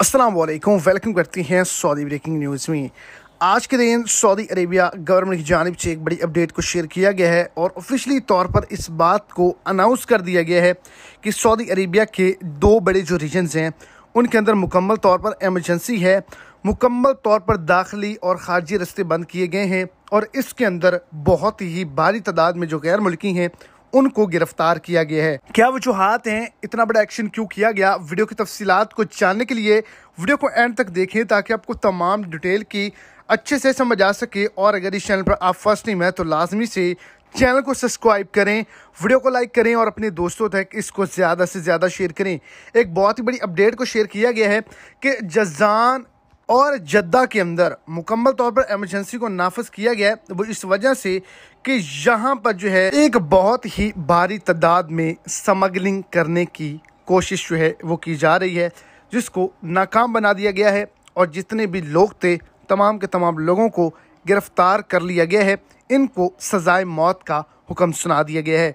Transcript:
अस्सलाम वालेकुम वेलकम करती हैं सऊदी ब्रेकिंग न्यूज़ में आज के दिन सऊदी अरेबिया गवर्नमेंट की जानब से एक बड़ी अपडेट को शेयर किया गया है और ऑफिशली तौर पर इस बात को अनाउंस कर दिया गया है कि सऊदी अरेबिया के दो बड़े जो रीजन्स हैं उनके अंदर मुकम्मल तौर पर एमरजेंसी है मुकम्मल तौर पर दाखिली और खारजी रस्ते बंद किए गए हैं और इसके अंदर बहुत ही भारी तादाद में जो गैर मुल्की हैं उनको गिरफ्तार किया गया है क्या वजुहत हैं इतना बड़ा एक्शन क्यों किया गया वीडियो की तफसीत को जानने के लिए वीडियो को एंड तक देखें ताकि आपको तमाम डिटेल की अच्छे से समझ आ सके और अगर इस चैनल पर आप फर्स्ट टीम है तो लाजमी से चैनल को सब्सक्राइब करें वीडियो को लाइक करें और अपने दोस्तों तक इसको ज़्यादा से ज़्यादा शेयर करें एक बहुत ही बड़ी अपडेट को शेयर किया गया है कि जजान और जद्दा के अंदर मुकम्मल तौर पर एमरजेंसी को नाफज किया गया है वो इस वजह से कि यहाँ पर जो है एक बहुत ही भारी तादाद में स्मगलिंग करने की कोशिश जो है वो की जा रही है जिसको नाकाम बना दिया गया है और जितने भी लोग थे तमाम के तमाम लोगों को गिरफ्तार कर लिया गया है इनको सजाए मौत का हुक्म सुना दिया गया है